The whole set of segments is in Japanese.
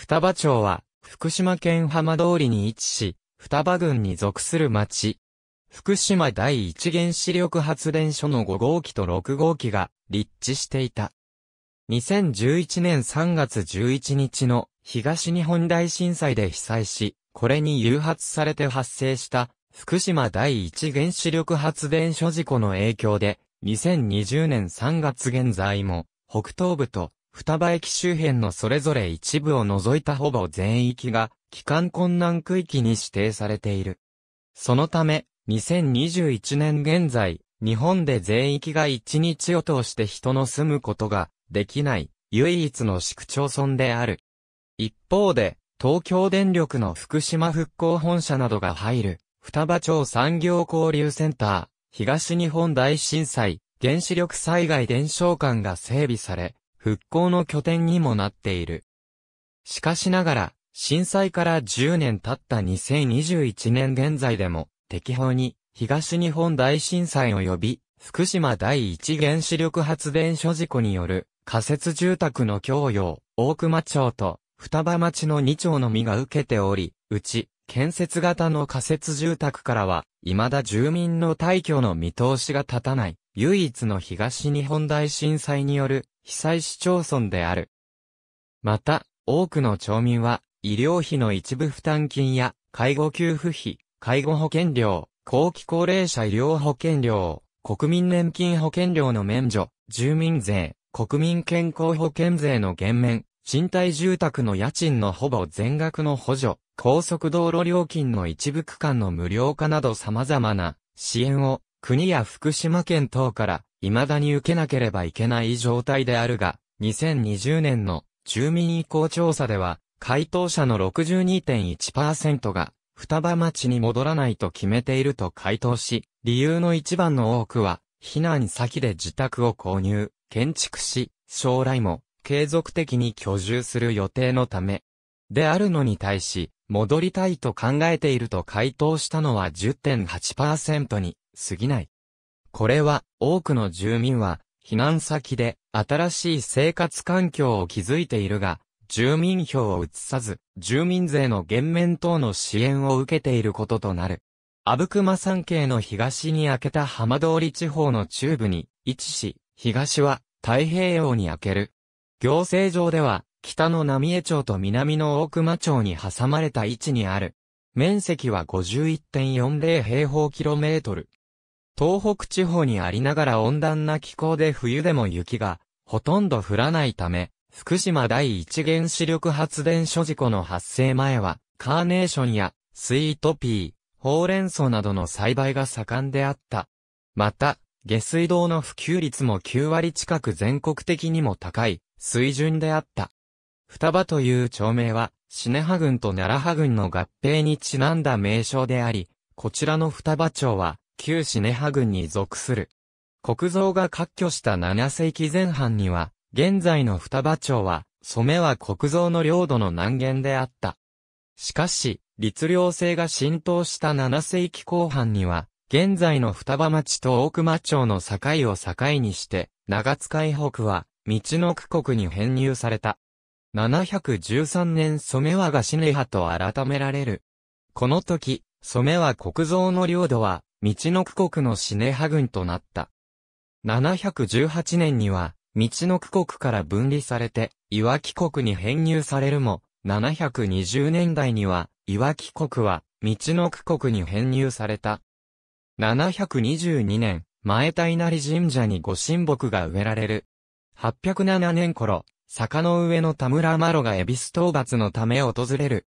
双葉町は、福島県浜通りに位置し、双葉郡に属する町。福島第一原子力発電所の5号機と6号機が立地していた。2011年3月11日の東日本大震災で被災し、これに誘発されて発生した福島第一原子力発電所事故の影響で、2020年3月現在も北東部と双葉駅周辺のそれぞれ一部を除いたほぼ全域が、帰還困難区域に指定されている。そのため、2021年現在、日本で全域が一日を通して人の住むことができない唯一の市区町村である。一方で、東京電力の福島復興本社などが入る、双葉町産業交流センター、東日本大震災、原子力災害伝承館が整備され、復興の拠点にもなっている。しかしながら、震災から10年経った2021年現在でも、適法に東日本大震災及び福島第一原子力発電所事故による仮設住宅の供与大熊町と双葉町の2町のみが受けており、うち建設型の仮設住宅からは、未だ住民の退去の見通しが立たない、唯一の東日本大震災による被災市町村である。また、多くの町民は、医療費の一部負担金や、介護給付費、介護保険料、後期高齢者医療保険料、国民年金保険料の免除、住民税、国民健康保険税の減免、賃貸住宅の家賃のほぼ全額の補助、高速道路料金の一部区間の無料化など様々な支援を国や福島県等から未だに受けなければいけない状態であるが、2020年の住民意向調査では、回答者の62.1%が、双葉町に戻らないと決めていると回答し、理由の一番の多くは、避難先で自宅を購入、建築し、将来も継続的に居住する予定のため、であるのに対し、戻りたいと考えていると回答したのは10.8%に過ぎない。これは、多くの住民は、避難先で、新しい生活環境を築いているが、住民票を移さず、住民税の減免等の支援を受けていることとなる。阿武隈山系の東に開けた浜通り地方の中部に位置し、東は太平洋に開ける。行政上では、北の浪江町と南の大熊町に挟まれた位置にある。面積は51.40平方キロメートル。東北地方にありながら温暖な気候で冬でも雪がほとんど降らないため、福島第一原子力発電所事故の発生前は、カーネーションやスイートピー、ほうれん草などの栽培が盛んであった。また、下水道の普及率も9割近く全国的にも高い水準であった。双葉という町名は、シネハ郡と奈良ハ郡の合併にちなんだ名称であり、こちらの双葉町は、旧シネハ郡に属する。国蔵が割拠した7世紀前半には、現在の双葉町は、染めは国蔵の領土の南限であった。しかし、律令制が浸透した7世紀後半には、現在の双葉町と大熊町の境を境にして、長塚北は、道の区国に編入された。713年染めはがシネハと改められる。この時、染めは国蔵の領土は、道の区国のシネハ軍となった。718年には、道の区国から分離されて、岩木国に編入されるも、720年代には、岩木国は、道の区国に編入された。722年、前田稲荷神社に御神木が植えられる。807年頃、坂の上の田村麻呂が恵比寿討伐のため訪れる。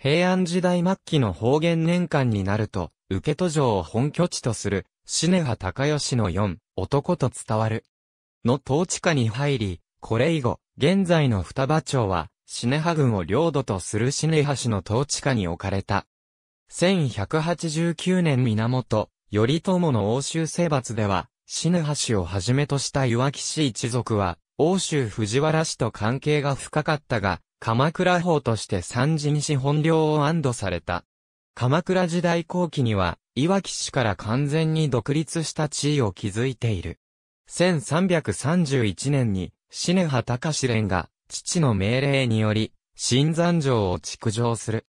平安時代末期の方言年間になると、受戸城を本拠地とする、シネハ高吉の四、男と伝わる。の統治下に入り、これ以後、現在の双葉町は、シネハ軍を領土とするシネハ氏の統治下に置かれた。1189年源、頼朝の欧州征伐では、シネハ氏をはじめとした岩木氏一族は、欧州藤原氏と関係が深かったが、鎌倉法として三神師本領を安堵された。鎌倉時代後期には、いわき市から完全に独立した地位を築いている。1331年に、シネハ隆連が、父の命令により、新山城を築城する。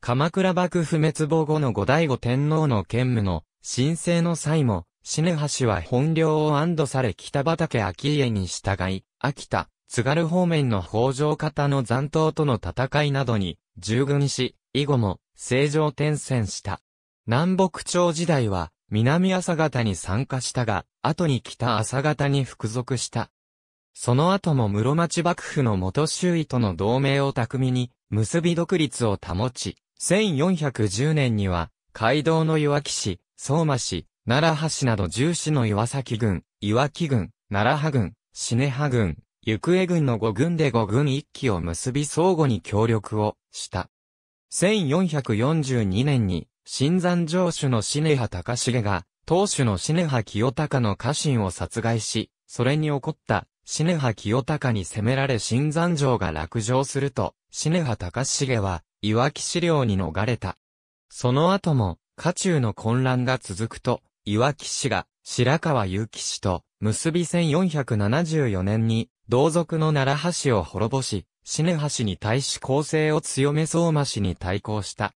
鎌倉幕府滅亡後の後醍醐天皇の兼務の申請の際も、シネハ氏は本領を安堵され北畠顕家に従い、秋田、津軽方面の北条方の残党との戦いなどに従軍し、以後も正常転戦した。南北朝時代は南朝方に参加したが、後に北朝方に服属した。その後も室町幕府の元周囲との同盟を巧みに結び独立を保ち、1410年には街道の岩木市、相馬市、奈良橋など重視の岩崎郡、岩木郡、奈良派軍、シネ派郡、行方軍の五軍で五軍一機を結び相互に協力をした。1442年に、新山城主の杵羽高重が、当主の杵羽清隆の家臣を殺害し、それに起こった、杵羽清隆に攻められ新山城が落城すると、杵羽高重は、いわき死領に逃れた。その後も、家中の混乱が続くと、いわき氏が、白川結城氏と、結び1474年に、同族の奈良橋を滅ぼし、死ぬ橋に対し攻勢を強め相馬氏に対抗した。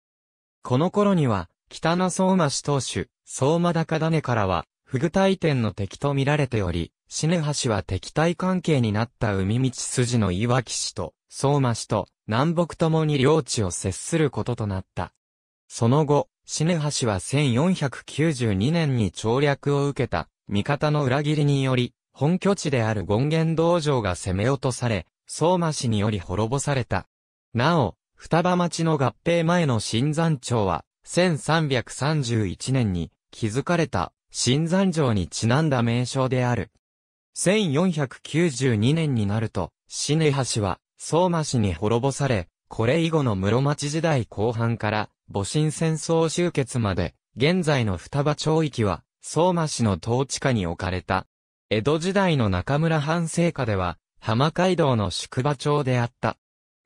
この頃には、北の相馬氏当主、相馬高種からは、不具体天の敵と見られており、死ぬ橋は敵対関係になった海道筋の岩木氏と、相馬氏と、南北ともに領地を接することとなった。その後、死ぬ橋は1492年に調略を受けた、味方の裏切りにより、本拠地である権現道場が攻め落とされ、相馬氏により滅ぼされた。なお、双葉町の合併前の新山町は、1331年に築かれた新山城にちなんだ名称である。1492年になると、死根橋は相馬市に滅ぼされ、これ以後の室町時代後半から戊辰戦争終結まで、現在の双葉町域は相馬市の統治下に置かれた。江戸時代の中村藩政下では、浜街道の宿場町であった。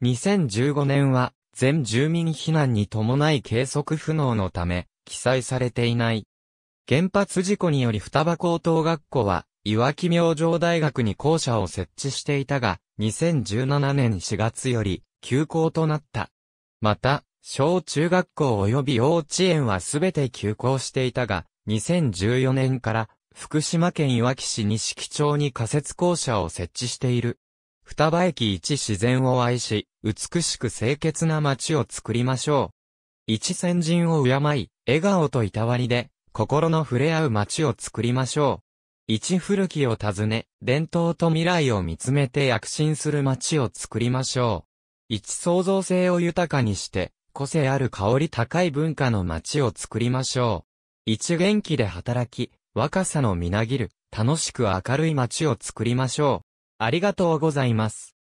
2015年は、全住民避難に伴い計測不能のため、記載されていない。原発事故により双葉高等学校は、岩木明星大学に校舎を設置していたが、2017年4月より、休校となった。また、小中学校及び幼稚園はすべて休校していたが、2014年から福島県いわき市西木町に仮設校舎を設置している。双葉駅一自然を愛し、美しく清潔な街を作りましょう。一先人を敬い、笑顔といたわりで、心の触れ合う街を作りましょう。一古きを訪ね、伝統と未来を見つめて躍進する街を作りましょう。一創造性を豊かにして、個性ある香り高い文化の街を作りましょう。一元気で働き、若さのみなぎる、楽しく明るい街を作りましょう。ありがとうございます。